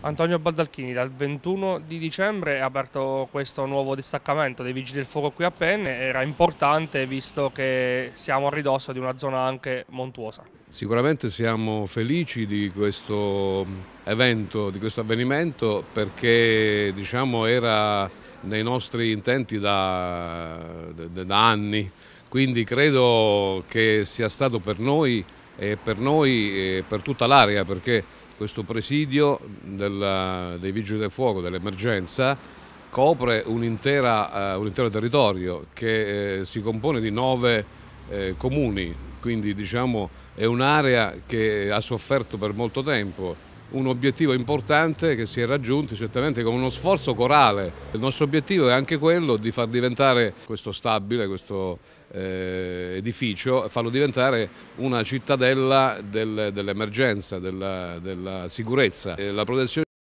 Antonio Baldalchini, dal 21 di dicembre è aperto questo nuovo distaccamento dei Vigili del Fuoco qui a Penne, era importante visto che siamo a ridosso di una zona anche montuosa. Sicuramente siamo felici di questo evento, di questo avvenimento perché diciamo, era nei nostri intenti da, da anni, quindi credo che sia stato per noi e per noi e per tutta l'area perché questo presidio della, dei vigili del fuoco, dell'emergenza, copre un, intera, uh, eh, un, intero territorio che eh, si compone di nove eh, comuni, quindi diciamo, è un'area che ha sofferto per molto tempo un obiettivo importante che si è raggiunto certamente con uno sforzo corale. Il nostro obiettivo è anche quello di far diventare questo stabile, questo eh, edificio, farlo diventare una cittadella del, dell'emergenza, della, della, sicurezza. E la protezione